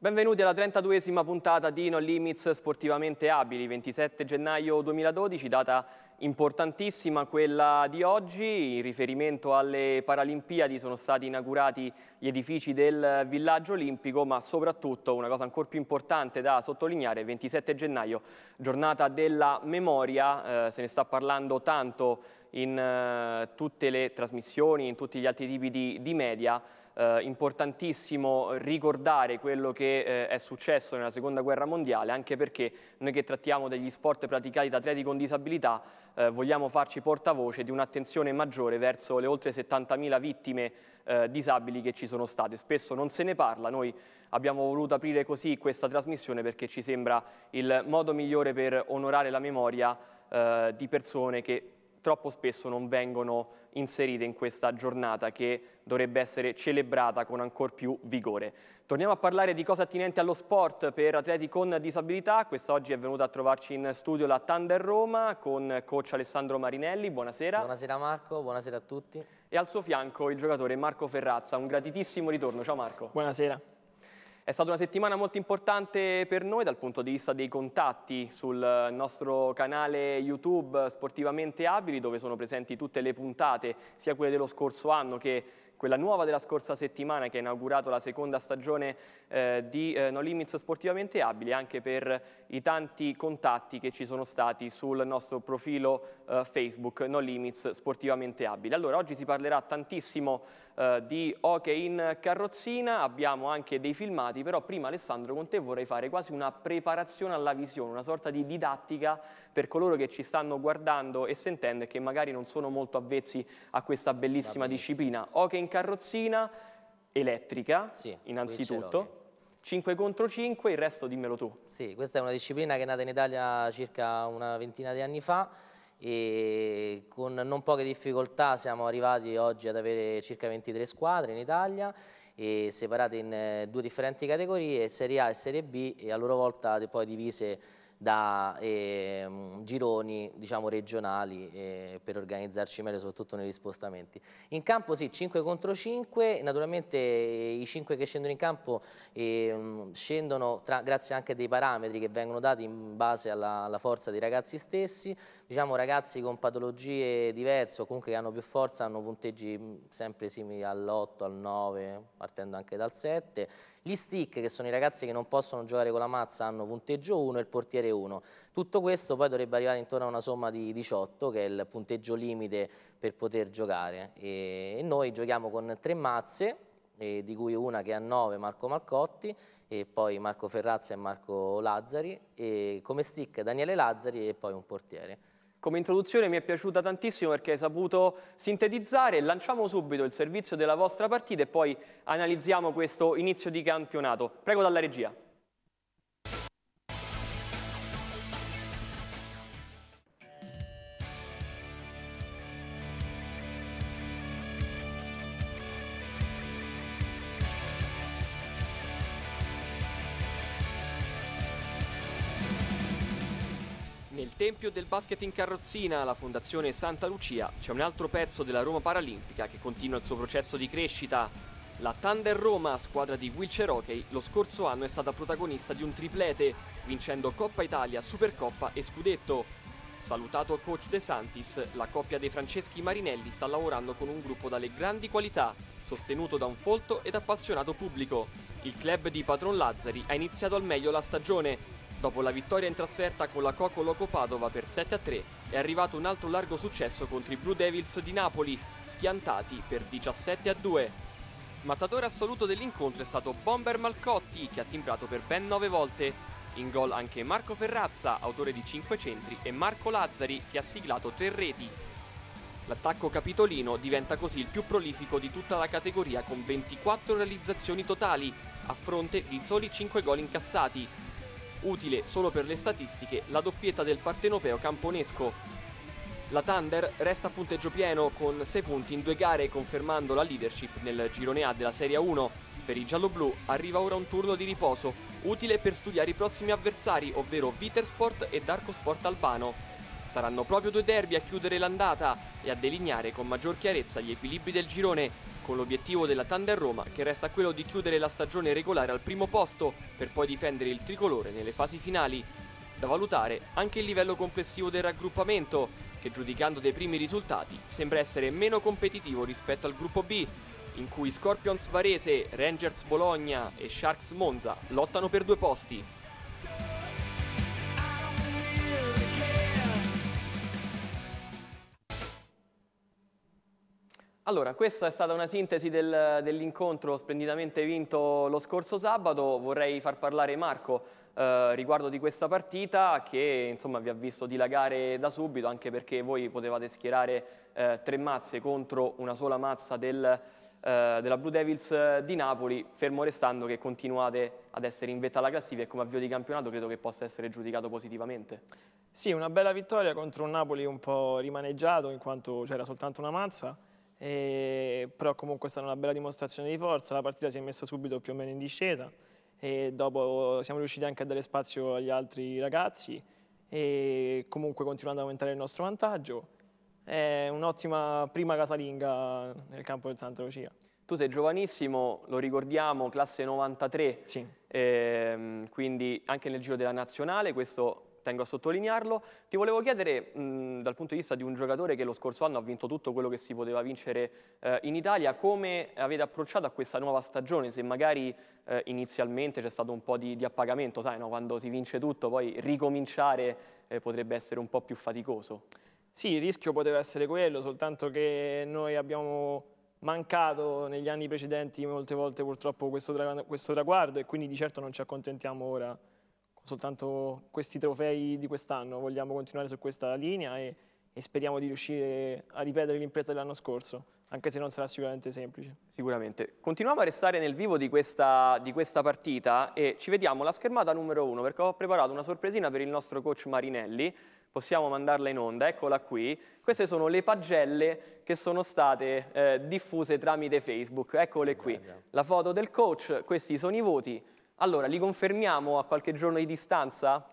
Benvenuti alla 32esima puntata di No Limits Sportivamente Abili, 27 gennaio 2012, data importantissima quella di oggi. In riferimento alle Paralimpiadi sono stati inaugurati gli edifici del villaggio olimpico, ma soprattutto una cosa ancora più importante da sottolineare, 27 gennaio, giornata della memoria, eh, se ne sta parlando tanto in eh, tutte le trasmissioni, in tutti gli altri tipi di, di media, eh, importantissimo ricordare quello che eh, è successo nella seconda guerra mondiale, anche perché noi che trattiamo degli sport praticati da atleti con disabilità eh, vogliamo farci portavoce di un'attenzione maggiore verso le oltre 70.000 vittime eh, disabili che ci sono state. Spesso non se ne parla, noi abbiamo voluto aprire così questa trasmissione perché ci sembra il modo migliore per onorare la memoria eh, di persone che troppo spesso non vengono inserite in questa giornata che dovrebbe essere celebrata con ancor più vigore. Torniamo a parlare di cose attinenti allo sport per atleti con disabilità. Quest'oggi è venuta a trovarci in studio la Thunder Roma con coach Alessandro Marinelli. Buonasera. Buonasera Marco, buonasera a tutti. E al suo fianco il giocatore Marco Ferrazza. Un gratitissimo ritorno. Ciao Marco. Buonasera. È stata una settimana molto importante per noi dal punto di vista dei contatti sul nostro canale YouTube Sportivamente Abili dove sono presenti tutte le puntate, sia quelle dello scorso anno che quella nuova della scorsa settimana che ha inaugurato la seconda stagione eh, di eh, No Limits Sportivamente Abili, anche per i tanti contatti che ci sono stati sul nostro profilo eh, Facebook No Limits Sportivamente Abili. Allora, oggi si parlerà tantissimo eh, di hockey in carrozzina, abbiamo anche dei filmati, però prima Alessandro con te vorrei fare quasi una preparazione alla visione, una sorta di didattica per coloro che ci stanno guardando e sentendo e che magari non sono molto avvezzi a questa bellissima disciplina. Hockey in carrozzina, elettrica sì, innanzitutto. 5 contro 5, il resto dimmelo tu. Sì, questa è una disciplina che è nata in Italia circa una ventina di anni fa e con non poche difficoltà siamo arrivati oggi ad avere circa 23 squadre in Italia separate in eh, due differenti categorie, Serie A e Serie B e a loro volta poi divise da eh, gironi diciamo, regionali eh, per organizzarci meglio soprattutto negli spostamenti. In campo sì, 5 contro 5, naturalmente eh, i 5 che scendono in campo eh, scendono tra, grazie anche a dei parametri che vengono dati in base alla, alla, forza dei ragazzi stessi, diciamo ragazzi con patologie diverse o comunque che hanno più forza hanno punteggi sempre simili all'8, al 9, partendo anche dal 7 gli stick, che sono i ragazzi che non possono giocare con la mazza, hanno punteggio 1 e il portiere 1. Tutto questo poi dovrebbe arrivare intorno a una somma di 18, che è il punteggio limite per poter giocare. E noi giochiamo con tre mazze, di cui una che ha 9 Marco Marcotti, e poi Marco Ferrazza e Marco Lazzari, e come stick Daniele Lazzari e poi un portiere. Come introduzione mi è piaciuta tantissimo perché hai saputo sintetizzare. Lanciamo subito il servizio della vostra partita e poi analizziamo questo inizio di campionato. Prego dalla regia. esempio del basket in carrozzina, la Fondazione Santa Lucia, c'è un altro pezzo della Roma Paralimpica che continua il suo processo di crescita. La Thunder Roma, squadra di wheelchair hockey, lo scorso anno è stata protagonista di un triplete, vincendo Coppa Italia, Supercoppa e Scudetto. Salutato coach De Santis, la coppia dei Franceschi Marinelli sta lavorando con un gruppo dalle grandi qualità, sostenuto da un folto ed appassionato pubblico. Il club di Patron Lazzari ha iniziato al meglio la stagione, Dopo la vittoria in trasferta con la Coco Loco Padova per 7-3 è arrivato un altro largo successo contro i Blue Devils di Napoli, schiantati per 17-2. Mattatore assoluto dell'incontro è stato Bomber Malcotti che ha timbrato per ben 9 volte. In gol anche Marco Ferrazza, autore di 5 centri, e Marco Lazzari che ha siglato 3 reti. L'attacco capitolino diventa così il più prolifico di tutta la categoria con 24 realizzazioni totali, a fronte di soli 5 gol incassati, utile solo per le statistiche, la doppietta del partenopeo camponesco. La Thunder resta a punteggio pieno con 6 punti in due gare confermando la leadership nel girone A della Serie 1. Per i gialloblu arriva ora un turno di riposo, utile per studiare i prossimi avversari, ovvero Vitersport e Darko Sport Albano. Saranno proprio due derby a chiudere l'andata e a delineare con maggior chiarezza gli equilibri del girone, con l'obiettivo della Thunder Roma che resta quello di chiudere la stagione regolare al primo posto per poi difendere il tricolore nelle fasi finali. Da valutare anche il livello complessivo del raggruppamento, che giudicando dei primi risultati sembra essere meno competitivo rispetto al gruppo B, in cui Scorpions Varese, Rangers Bologna e Sharks Monza lottano per due posti. Allora, questa è stata una sintesi del, dell'incontro splendidamente vinto lo scorso sabato. Vorrei far parlare Marco eh, riguardo di questa partita che insomma, vi ha visto dilagare da subito anche perché voi potevate schierare eh, tre mazze contro una sola mazza del, eh, della Blue Devils eh, di Napoli, fermo restando che continuate ad essere in vetta alla classifica e come avvio di campionato credo che possa essere giudicato positivamente. Sì, una bella vittoria contro un Napoli un po' rimaneggiato in quanto c'era soltanto una mazza e, però comunque è stata una bella dimostrazione di forza, la partita si è messa subito più o meno in discesa e dopo siamo riusciti anche a dare spazio agli altri ragazzi e comunque continuando ad aumentare il nostro vantaggio. È un'ottima prima casalinga nel campo del Santa Lucia. Tu sei giovanissimo, lo ricordiamo, classe 93, sì. ehm, quindi anche nel giro della nazionale, questo tengo a sottolinearlo. Ti volevo chiedere, mh, dal punto di vista di un giocatore che lo scorso anno ha vinto tutto quello che si poteva vincere eh, in Italia, come avete approcciato a questa nuova stagione? Se magari eh, inizialmente c'è stato un po' di, di appagamento, sai, no? quando si vince tutto, poi ricominciare eh, potrebbe essere un po' più faticoso. Sì, il rischio poteva essere quello, soltanto che noi abbiamo mancato negli anni precedenti molte volte purtroppo questo, tra questo traguardo e quindi di certo non ci accontentiamo ora soltanto questi trofei di quest'anno, vogliamo continuare su questa linea e, e speriamo di riuscire a ripetere l'impresa dell'anno scorso anche se non sarà sicuramente semplice. Sicuramente. Continuiamo a restare nel vivo di questa, di questa partita e ci vediamo la schermata numero uno perché ho preparato una sorpresina per il nostro coach Marinelli, possiamo mandarla in onda, eccola qui. Queste sono le pagelle che sono state eh, diffuse tramite Facebook, eccole qui. La foto del coach, questi sono i voti, allora, li confermiamo a qualche giorno di distanza?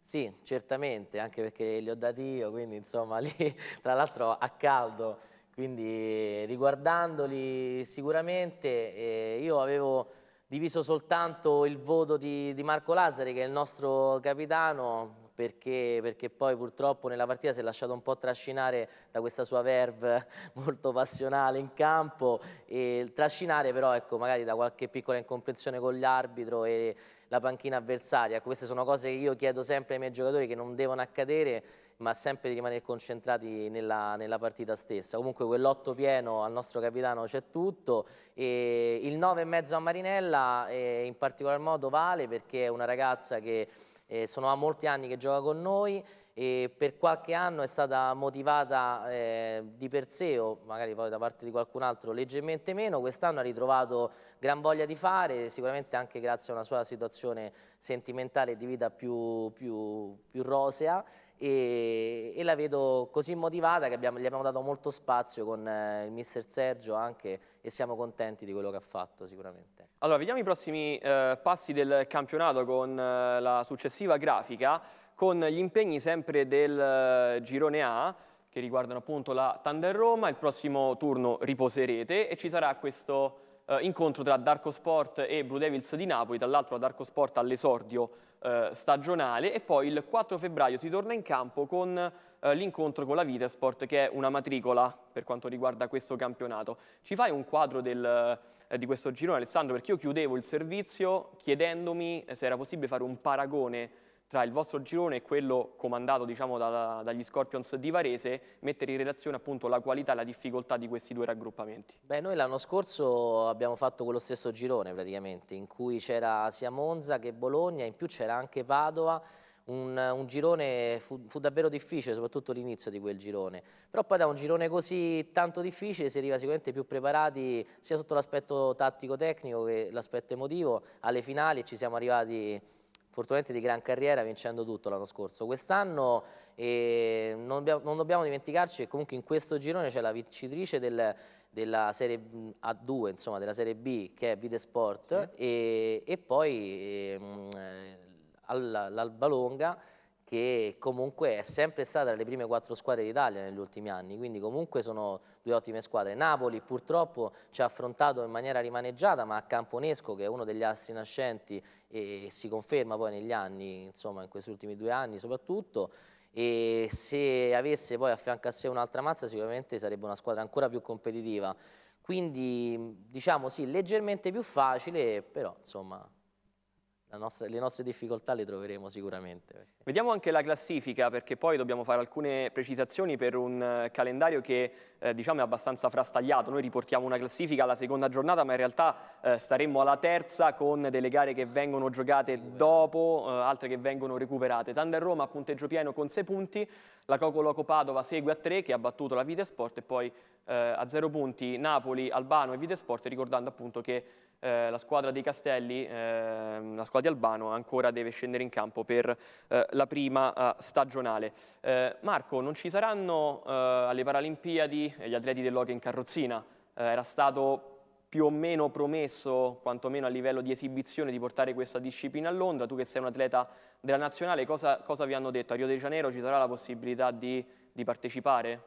Sì, certamente, anche perché li ho dati io, quindi insomma lì, tra l'altro a caldo, quindi riguardandoli sicuramente eh, io avevo diviso soltanto il voto di, di Marco Lazzari che è il nostro capitano, perché, perché poi purtroppo nella partita si è lasciato un po' trascinare da questa sua verve molto passionale in campo e trascinare però ecco, magari da qualche piccola incomprensione con l'arbitro e la panchina avversaria. Ecco, queste sono cose che io chiedo sempre ai miei giocatori che non devono accadere ma sempre di rimanere concentrati nella, nella partita stessa. Comunque quell'otto pieno al nostro capitano c'è tutto e il 9 e mezzo a Marinella eh, in particolar modo vale perché è una ragazza che eh, sono a molti anni che gioca con noi e per qualche anno è stata motivata eh, di per sé o magari poi da parte di qualcun altro leggermente meno, quest'anno ha ritrovato gran voglia di fare, sicuramente anche grazie a una sua situazione sentimentale e di vita più, più, più rosea e, e la vedo così motivata che abbiamo, gli abbiamo dato molto spazio con eh, il mister Sergio anche e siamo contenti di quello che ha fatto sicuramente. Allora, vediamo i prossimi eh, passi del campionato con eh, la successiva grafica, con gli impegni sempre del eh, girone A, che riguardano appunto la Thunder Roma, il prossimo turno riposerete e ci sarà questo eh, incontro tra Darko Sport e Blue Devils di Napoli, dall'altro la Darko Sport all'esordio eh, stagionale e poi il 4 febbraio si torna in campo con eh, l'incontro con la Vitesport che è una matricola per quanto riguarda questo campionato. Ci fai un quadro del, eh, di questo girone Alessandro perché io chiudevo il servizio chiedendomi se era possibile fare un paragone tra il vostro girone e quello comandato diciamo, da, dagli Scorpions di Varese, mettere in relazione appunto la qualità e la difficoltà di questi due raggruppamenti? Beh, noi l'anno scorso abbiamo fatto quello stesso girone praticamente, in cui c'era sia Monza che Bologna, in più c'era anche Padova, un, un, girone fu, fu, davvero difficile, soprattutto l'inizio di quel girone. Però poi da un girone così tanto difficile si arriva sicuramente più preparati sia sotto l'aspetto tattico-tecnico che l'aspetto emotivo alle finali e ci siamo arrivati fortunatamente di gran carriera vincendo tutto l'anno scorso. Quest'anno eh, non, non, dobbiamo dimenticarci che comunque in questo girone c'è la vincitrice del, della serie A2, insomma della serie B che è Videsport sì. e, e, poi eh, all'Albalonga che comunque è sempre stata le prime quattro squadre d'Italia negli ultimi anni, quindi comunque sono due ottime squadre. Napoli purtroppo ci ha affrontato in maniera rimaneggiata, ma a Camponesco, che è uno degli astri nascenti e si conferma poi negli anni, insomma in questi ultimi due anni soprattutto, e se avesse poi a fianco a sé un'altra mazza sicuramente sarebbe una squadra ancora più competitiva. Quindi diciamo sì, leggermente più facile, però insomma nostra, le nostre difficoltà le troveremo sicuramente. Vediamo anche la classifica perché poi dobbiamo fare alcune precisazioni per un eh, calendario che eh, diciamo è abbastanza frastagliato. Noi riportiamo una classifica alla seconda giornata ma in realtà eh, staremmo alla terza con delle gare che vengono giocate dopo, eh, altre che vengono recuperate. Thunder Roma a punteggio pieno con 6 punti, la Coco Loco Padova segue a 3 che ha battuto la Vite e poi eh, a 0 punti Napoli, Albano e Vite ricordando appunto che eh, la squadra dei Castelli, eh, la squadra di Albano, ancora deve scendere in campo per eh, la prima eh, stagionale. Eh, Marco, non ci saranno alle Paralimpiadi gli atleti dell'Oca in carrozzina? era stato più o meno promesso, quantomeno a livello di esibizione, di portare questa disciplina a Londra. Tu che sei un atleta della nazionale, cosa, cosa vi hanno detto? A Rio de Janeiro ci sarà la possibilità di, di partecipare?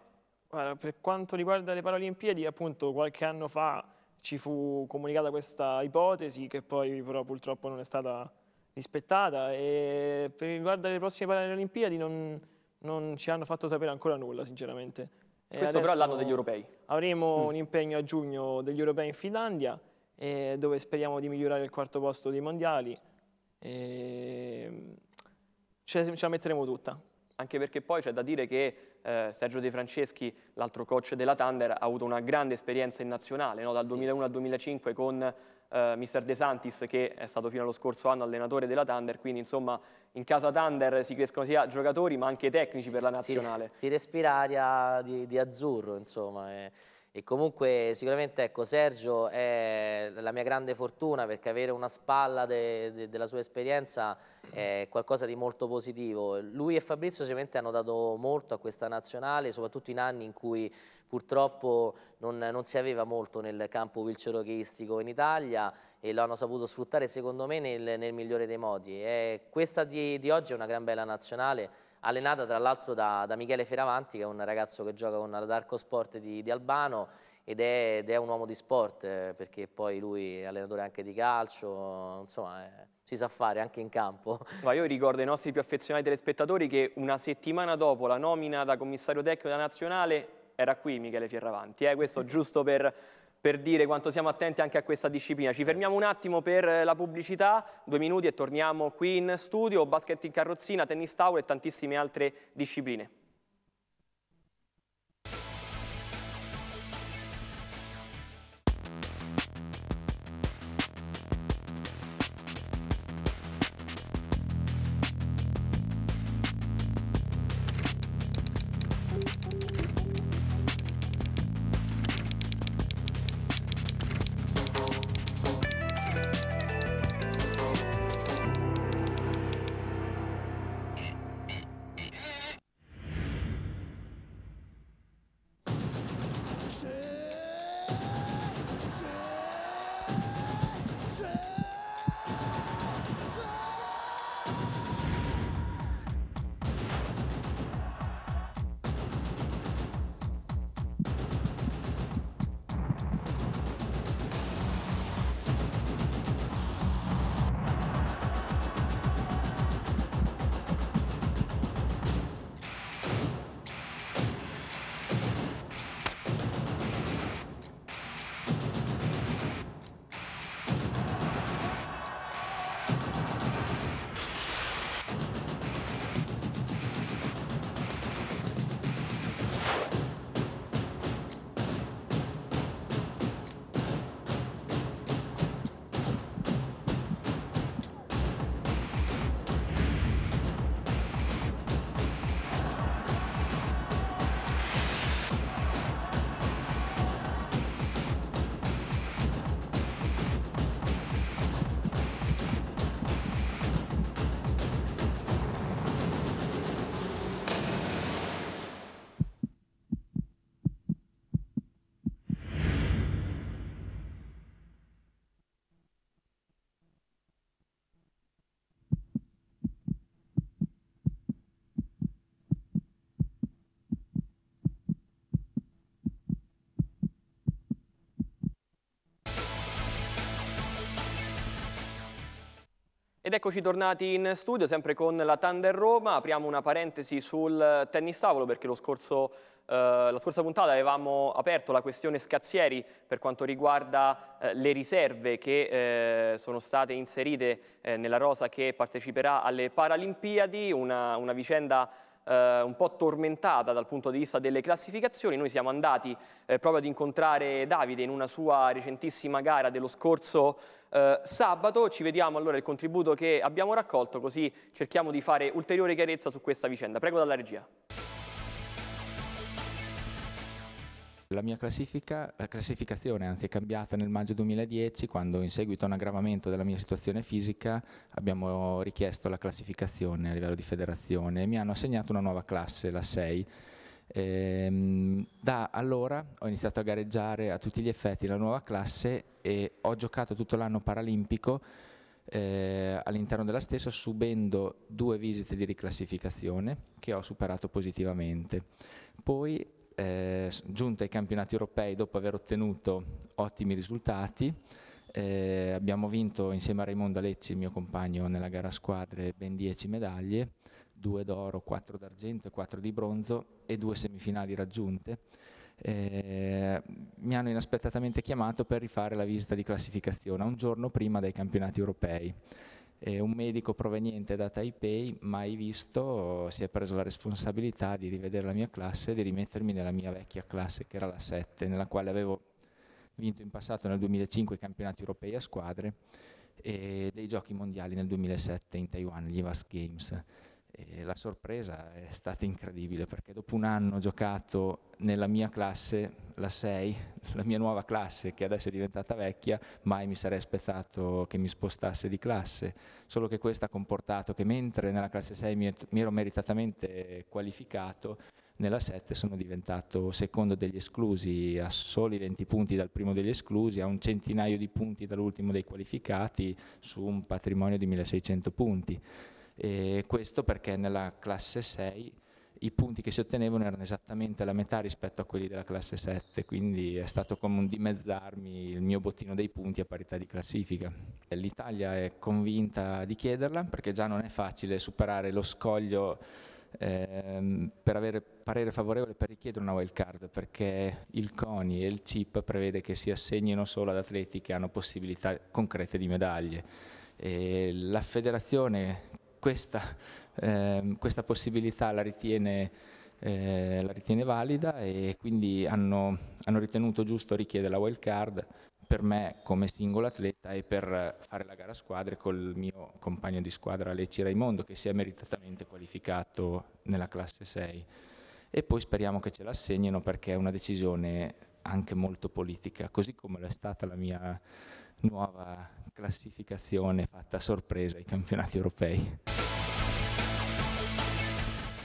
Guarda, per quanto riguarda le Paralimpiadi, appunto qualche anno fa ci fu comunicata questa ipotesi che poi però purtroppo non è stata rispettata e per riguardo alle prossime Paralimpiadi non, non ci hanno fatto sapere ancora nulla sinceramente. E Questo però è l'anno degli europei. Avremo mm. un impegno a giugno degli europei in Finlandia eh, dove speriamo di migliorare il quarto posto dei mondiali. Eh, ce la metteremo tutta anche perché poi c'è da dire che eh, Sergio De Franceschi, l'altro coach della Thunder, ha avuto una grande esperienza in nazionale, no? dal sì, 2001 sì. al 2005 con eh, Mister De Santis, che è stato fino allo scorso anno allenatore della Thunder, quindi insomma in casa Thunder si crescono sia giocatori ma anche tecnici sì, per la nazionale. Si, si respira aria di, di azzurro, insomma. E e comunque sicuramente ecco, Sergio è la mia grande fortuna perché avere una spalla de, de, della sua esperienza è qualcosa di molto positivo. Lui e Fabrizio sicuramente hanno dato molto a questa nazionale, soprattutto in anni in cui purtroppo non, non si aveva molto nel campo wheelchair hockeyistico in Italia e lo hanno saputo sfruttare secondo me nel, nel migliore dei modi. E questa di, di oggi è una gran bella nazionale allenata tra l'altro da, da, Michele Feravanti che è un ragazzo che gioca con l'Arco Sport di, di Albano ed è, ed è, un uomo di sport eh, perché poi lui è allenatore anche di calcio, insomma è, eh, si sa fare anche in campo. Ma io ricordo ai nostri più affezionati telespettatori che una settimana dopo la nomina da commissario tecnico della nazionale era qui Michele Fierravanti, eh? questo giusto per per dire quanto siamo attenti anche a questa disciplina. Ci fermiamo un attimo per eh, la pubblicità, due minuti e torniamo qui in studio, basket in carrozzina, tennis tavolo e tantissime altre discipline. Ed eccoci tornati in studio, sempre con la Thunder Roma. Apriamo una parentesi sul tennis tavolo perché lo scorso Uh, la scorsa puntata avevamo aperto la questione scazzieri per quanto riguarda uh, le riserve che uh, sono state inserite nella rosa che parteciperà alle Paralimpiadi, una, una vicenda eh, un po' tormentata dal punto di vista delle classificazioni. Noi siamo andati eh, proprio ad incontrare Davide in una sua recentissima gara dello scorso eh, sabato. Ci vediamo allora il contributo che abbiamo raccolto, così cerchiamo di fare ulteriore chiarezza su questa vicenda. Prego dalla regia. La mia classifica, la classificazione anzi è cambiata nel maggio 2010 quando in seguito a un aggravamento della mia situazione fisica abbiamo richiesto la classificazione a livello di federazione e mi hanno assegnato una nuova classe, la 6. Ehm, da allora ho iniziato a gareggiare a tutti gli effetti la nuova classe e ho giocato tutto l'anno paralimpico eh, all'interno della stessa subendo due visite di riclassificazione che ho superato positivamente. Poi eh, giunta ai campionati europei dopo aver ottenuto ottimi risultati. Eh, abbiamo vinto insieme a Raimondo Alecci, il mio compagno nella gara a squadre, ben 10 medaglie, 2 d'oro, 4 d'argento e 4 di bronzo e due semifinali raggiunte. Eh, mi hanno inaspettatamente chiamato per rifare la visita di classificazione un giorno prima dei campionati europei eh, un medico proveniente da Taipei, mai visto, si è preso la responsabilità di rivedere la mia classe e di rimettermi nella mia vecchia classe, che era la 7, nella quale avevo vinto in passato nel 2005 i campionati europei a squadre e dei giochi mondiali nel 2007 in Taiwan, gli Evas Games. E la sorpresa è stata incredibile perché dopo un anno giocato nella mia classe la 6, la mia nuova classe che adesso è diventata vecchia, mai mi sarei aspettato che mi spostasse di classe, solo che questo ha comportato che mentre nella classe 6 mi ero meritatamente qualificato, nella 7 sono diventato secondo degli esclusi, a soli 20 punti dal primo degli esclusi, a un centinaio di punti dall'ultimo dei qualificati, su un patrimonio di 1600 punti. E questo perché nella classe 6 i punti che si ottenevano erano esattamente la metà rispetto a quelli della classe 7, quindi è stato come un dimezzarmi il mio bottino dei punti a parità di classifica. L'Italia è convinta di chiederla perché già non è facile superare lo scoglio ehm, per avere parere favorevole per richiedere una wildcard perché il CONI e il CIP prevede che si assegnino solo ad atleti che hanno possibilità concrete di medaglie. E la federazione questa eh, questa possibilità la ritiene, eh, la ritiene, valida e quindi hanno, hanno ritenuto giusto richiedere la wild card per me come singolo atleta e per fare la gara a squadre col mio compagno di squadra Aleci Raimondo che si è meritatamente qualificato nella classe 6 e poi speriamo che ce l'assegnino perché è una decisione anche molto politica, così come lo è stata la mia nuova classificazione fatta a sorpresa ai campionati europei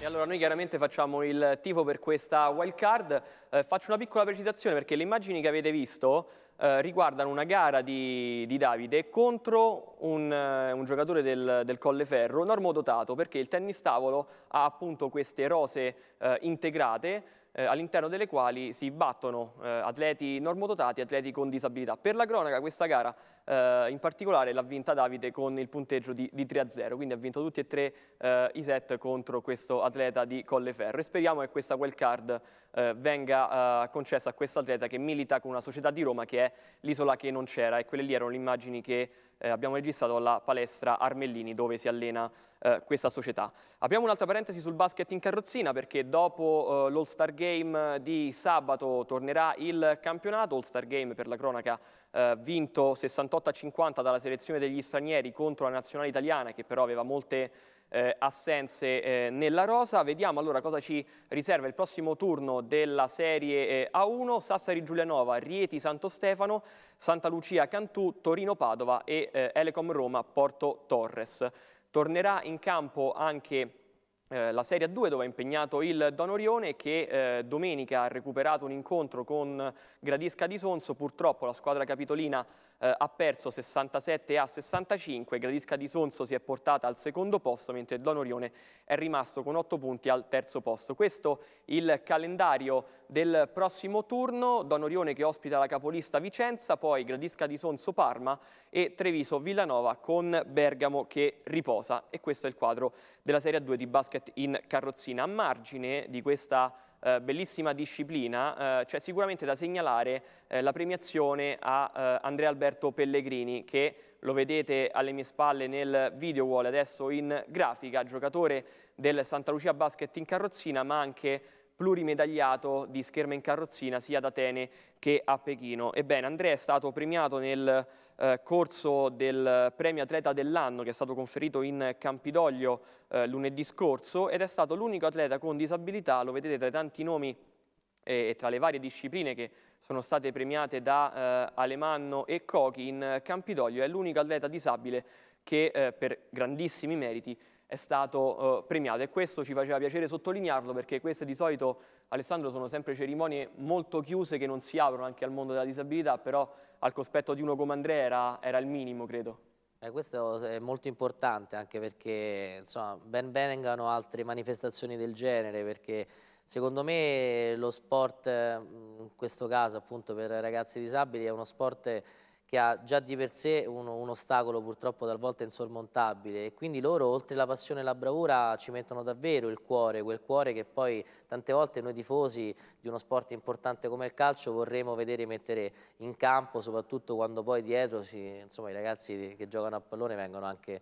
allora noi chiaramente facciamo il tifo per questa wild card. Eh, faccio una piccola precisazione perché le immagini che avete visto eh, riguardano una gara di, di Davide contro un, eh, un giocatore del, del, Colleferro, normodotato, perché il tennis tavolo ha appunto queste rose eh, integrate eh, all'interno delle quali si battono eh, atleti normodotati e atleti con disabilità. Per la cronaca questa gara eh, in particolare l'ha vinta Davide con il punteggio di, di 3-0, quindi ha vinto tutti e tre eh, i set contro questo atleta di Colleferro e speriamo che questa wildcard eh, venga eh, concessa a questo atleta che milita con una società di Roma che è l'isola che non c'era e quelle lì erano le immagini che eh, abbiamo registrato alla palestra Armellini dove si allena eh, questa società. Apriamo un'altra parentesi sul basket in carrozzina perché dopo eh, l'All-Star Game di sabato tornerà il campionato, All-Star Game per la cronaca eh, vinto 68-50 dalla selezione degli stranieri contro la nazionale italiana che però aveva molte eh, assenze eh, nella rosa. Vediamo allora cosa ci riserva il prossimo turno della Serie eh, A1. Sassari Giulianova, Rieti Santo Stefano, Santa Lucia Cantù, Torino Padova e eh, Elecom Roma Porto Torres. Tornerà in campo anche eh, la Serie 2 dove è impegnato il Don Orione che eh, domenica ha recuperato un incontro con Gradisca di Sonso, purtroppo la squadra capitolina eh, ha perso 67 a 65, Gradisca di Sonso si è portata al secondo posto mentre Don Orione è rimasto con 8 punti al terzo posto. Questo il calendario del prossimo turno, Don Orione che ospita la capolista Vicenza, poi Gradisca di Sonso Parma e Treviso Villanova con Bergamo che riposa e questo è il quadro della Serie 2 di basket basket in carrozzina. A margine di questa eh, bellissima disciplina eh, c'è sicuramente da segnalare eh, la premiazione a eh, Andrea Alberto Pellegrini che lo vedete alle mie spalle nel video wall adesso in grafica, giocatore del Santa Lucia Basket in carrozzina ma anche plurimedagliato di scherma in carrozzina sia ad Atene che a Pechino. Ebbene, Andrea è stato premiato nel eh, corso del premio atleta dell'anno che è stato conferito in Campidoglio eh, lunedì scorso ed è stato l'unico atleta con disabilità, lo vedete tra i tanti nomi e, tra le varie discipline che sono state premiate da eh, Alemanno e Cochi in Campidoglio, è l'unico atleta disabile che eh, per grandissimi meriti è stato eh, premiato e questo ci faceva piacere sottolinearlo perché queste di solito, Alessandro, sono sempre cerimonie molto chiuse che non si aprono anche al mondo della disabilità, però al cospetto di uno come Andrea era, era il minimo, credo. Eh, questo è molto importante anche perché insomma, ben vengano altre manifestazioni del genere perché secondo me lo sport, eh, in questo caso appunto per ragazzi disabili, è uno sport che ha già di per sé un, un ostacolo purtroppo talvolta insormontabile e quindi loro oltre la passione e la bravura ci mettono davvero il cuore, quel cuore che poi tante volte noi tifosi di uno sport importante come il calcio vorremmo vedere mettere in campo soprattutto quando poi dietro si, insomma, i ragazzi che giocano a pallone vengono anche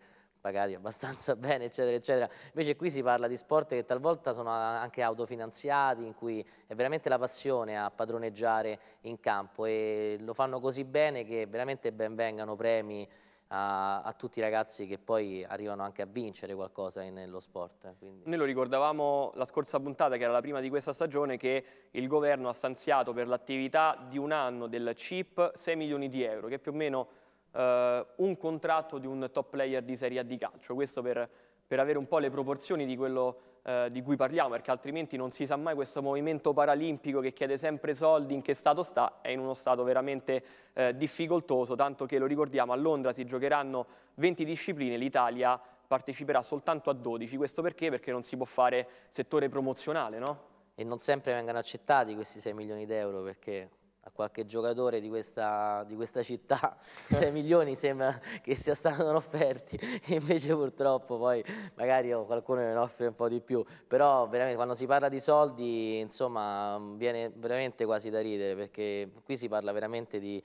pagati abbastanza bene, eccetera, eccetera. Invece qui si parla di sport che talvolta sono anche autofinanziati, in cui è veramente la passione a padroneggiare in campo e lo fanno così bene che veramente benvengano premi a, a, tutti i ragazzi che poi arrivano anche a vincere qualcosa nello sport. Quindi. Noi lo ricordavamo la scorsa puntata, che era la prima di questa stagione, che il governo ha stanziato per l'attività di un anno del CIP 6 milioni di euro, che più o meno eh, un contratto di un top player di Serie A di calcio. Questo per, per avere un po' le proporzioni di quello eh, di cui parliamo, perché altrimenti non si sa mai questo movimento paralimpico che chiede sempre soldi in che stato sta, è in uno stato veramente eh, difficoltoso, tanto che lo ricordiamo, a Londra si giocheranno 20 discipline, l'Italia parteciperà soltanto a 12, questo perché? Perché non si può fare settore promozionale, no? E non sempre vengono accettati questi 6 milioni di euro perché a qualche giocatore di questa, di questa città 6 milioni sembra che sia stato offerti e invece purtroppo poi magari oh, qualcuno ne offre un po' di più però veramente quando si parla di soldi insomma viene veramente quasi da ridere perché qui si parla veramente di,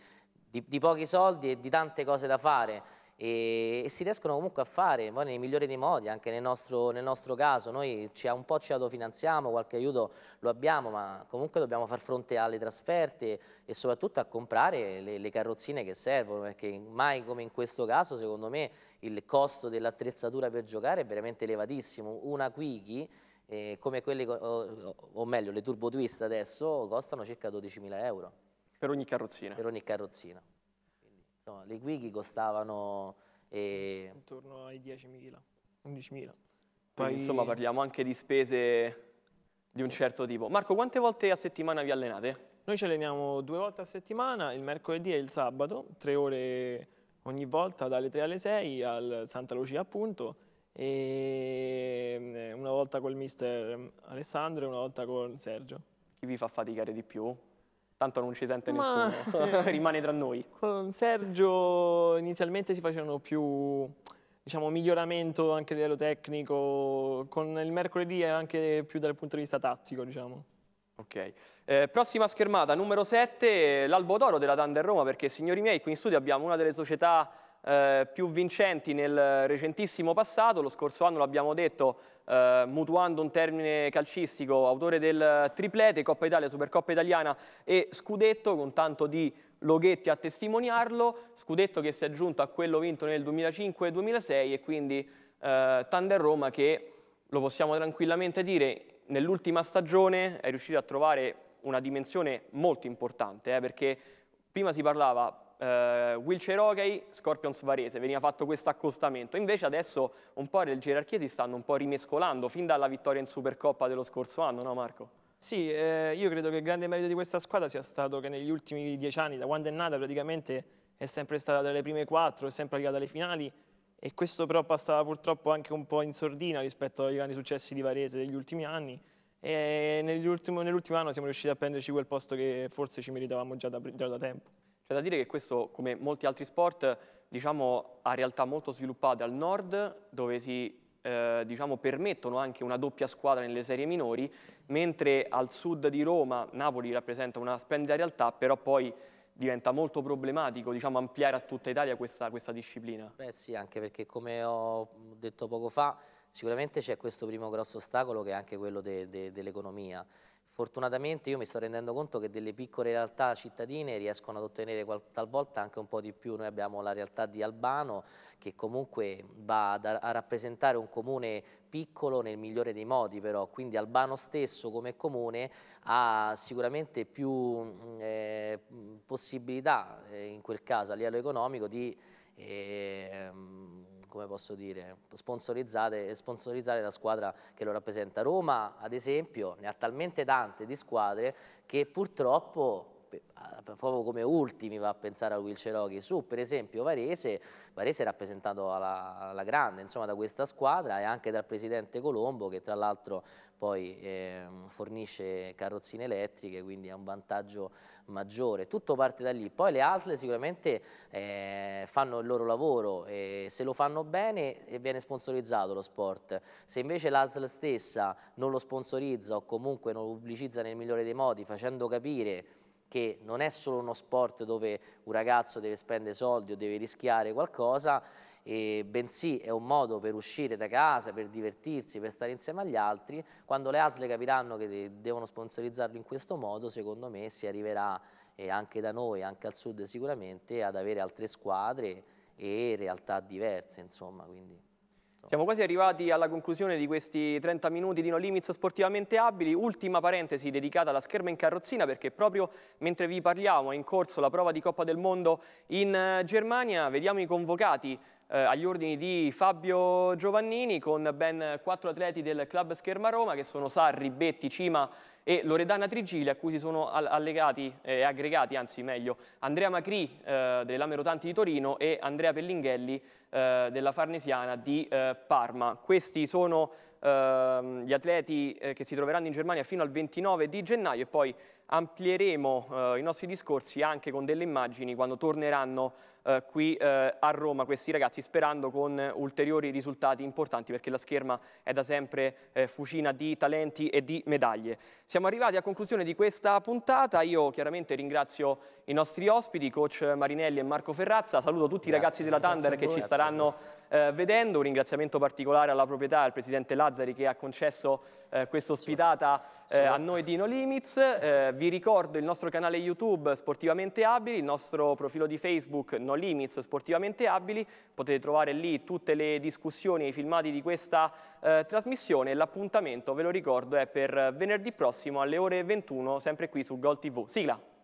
di, di pochi soldi e di tante cose da fare e, si riescono comunque a fare poi nei migliori dei modi anche nel nostro, nel nostro caso noi ci, un po' ci autofinanziamo qualche aiuto lo abbiamo ma comunque dobbiamo far fronte alle trasferte e soprattutto a comprare le, le carrozzine che servono perché mai come in questo caso secondo me il costo dell'attrezzatura per giocare è veramente elevatissimo una Quiki eh, come quelle, o, o, meglio le Turbo Twist adesso costano circa 12.000 euro per ogni carrozzina per ogni carrozzina Insomma, le guighi costavano... Eh... Intorno ai 10.000, 11.000. Poi... Insomma parliamo anche di spese di un certo tipo. Marco, quante volte a settimana vi allenate? Noi ci alleniamo due volte a settimana, il mercoledì e il sabato, tre ore ogni volta dalle 3 alle 6 al Santa Lucia appunto e eh, una volta col mister Alessandro e una volta con Sergio. Chi vi fa faticare di più? tanto non ci sente Ma... nessuno, rimane tra noi. Con Sergio inizialmente si facevano più diciamo, miglioramento anche a livello tecnico, con il mercoledì è anche più dal punto di vista tattico, diciamo. Ok, eh, prossima schermata, numero 7, l'Albo d'Oro della Thunder Roma, perché signori miei, qui in studio abbiamo una delle società eh, più vincenti nel recentissimo passato, lo scorso anno l'abbiamo detto, eh, mutuando un termine calcistico, autore del triplete, Coppa Italia, Supercoppa Italiana e Scudetto, con tanto di Loghetti a testimoniarlo, Scudetto che si è aggiunto a quello vinto nel 2005-2006 e quindi eh, Thunder Roma che, lo possiamo tranquillamente dire, nell'ultima stagione è riuscito a trovare una dimensione molto importante, eh, perché prima si parlava eh, Wilcer Hockey, Scorpions Varese, veniva fatto questo accostamento. Invece adesso un po' le gerarchie si stanno un po' rimescolando, fin dalla vittoria in Supercoppa dello scorso anno, no Marco? Sì, eh, io credo che il grande merito di questa squadra sia stato che negli ultimi dieci anni, da quando è nata praticamente, è sempre stata tra le prime quattro, è sempre arrivata alle finali e questo però passava purtroppo anche un po' in sordina rispetto ai grandi successi di Varese degli ultimi anni e nell'ultimo nell anno siamo riusciti a prenderci quel posto che forse ci meritavamo già da, già da tempo. C'è da dire che questo, come molti altri sport, diciamo, ha realtà molto sviluppate al nord, dove si eh, diciamo, permettono anche una doppia squadra nelle serie minori, mentre al sud di Roma Napoli rappresenta una splendida realtà, però poi diventa molto problematico diciamo, ampliare a tutta Italia questa, questa disciplina. Beh sì, anche perché come ho detto poco fa, sicuramente c'è questo primo grosso ostacolo che è anche quello de, de, dell'economia Fortunatamente io mi sto rendendo conto che delle piccole realtà cittadine riescono ad ottenere talvolta anche un po' di più. Noi abbiamo la realtà di Albano che comunque va a rappresentare un comune piccolo nel migliore dei modi però, quindi Albano stesso come comune ha sicuramente più eh, possibilità eh, in quel caso a livello economico di eh, come posso dire, sponsorizzate e sponsorizzare la squadra che lo rappresenta. Roma, ad esempio, ne ha talmente tante di squadre che purtroppo proprio come ultimi va a pensare a Will su per esempio Varese, Varese è rappresentato alla, alla grande insomma, da questa squadra e anche dal presidente Colombo che tra l'altro poi eh, fornisce carrozzine elettriche, quindi ha un vantaggio maggiore. Tutto parte da lì. Poi le ASL sicuramente eh, fanno il loro lavoro e se lo fanno bene viene sponsorizzato lo sport. Se invece l'ASL stessa non lo sponsorizza o comunque non lo pubblicizza nel migliore dei modi facendo capire che non è solo uno sport dove un ragazzo deve spendere soldi o deve rischiare qualcosa, eh, bensì è un modo per uscire da casa, per divertirsi, per stare insieme agli altri. Quando le ASLE capiranno che devono sponsorizzarlo in questo modo, secondo me si arriverà eh, anche da noi, anche al sud sicuramente, ad avere altre squadre e realtà diverse, insomma, quindi. Certo. Siamo quasi arrivati alla conclusione di questi 30 minuti di No Limits sportivamente abili. Ultima parentesi dedicata alla scherma in carrozzina perché proprio mentre vi parliamo è in corso la prova di Coppa del Mondo in eh, Germania. Vediamo i convocati eh, agli ordini di Fabio Giovannini con ben quattro atleti del club Scherma Roma che sono Sarri, Betti, Cima e Loredana Trigili a cui si sono allegati, eh, aggregati anzi meglio, Andrea Macri eh, delle Lame Rotanti di Torino e Andrea Pellinghelli eh, della Farnesiana di eh, Parma. Questi sono ehm, gli atleti eh, che si troveranno in Germania fino al 29 di gennaio e poi amplieremo eh, i nostri discorsi anche con delle immagini quando torneranno eh, qui eh, a Roma questi ragazzi sperando con ulteriori risultati importanti perché la scherma è da sempre eh, fucina di talenti e di medaglie. Siamo arrivati a conclusione di questa puntata, io chiaramente ringrazio i nostri ospiti, coach Marinelli e Marco Ferrazza, saluto tutti grazie, i ragazzi della Thunder che ci staranno eh, vedendo. Un ringraziamento particolare alla proprietà, al presidente Lazzari che ha concesso eh, questa ospitata eh, a noi di No Limits. Eh, vi ricordo il nostro canale YouTube Sportivamente Abili, il nostro profilo di Facebook No Limits Sportivamente Abili. Potete trovare lì tutte le discussioni e i filmati di questa eh, trasmissione. L'appuntamento, ve lo ricordo, è per venerdì prossimo alle ore 21, sempre qui su Gol TV. Sigla!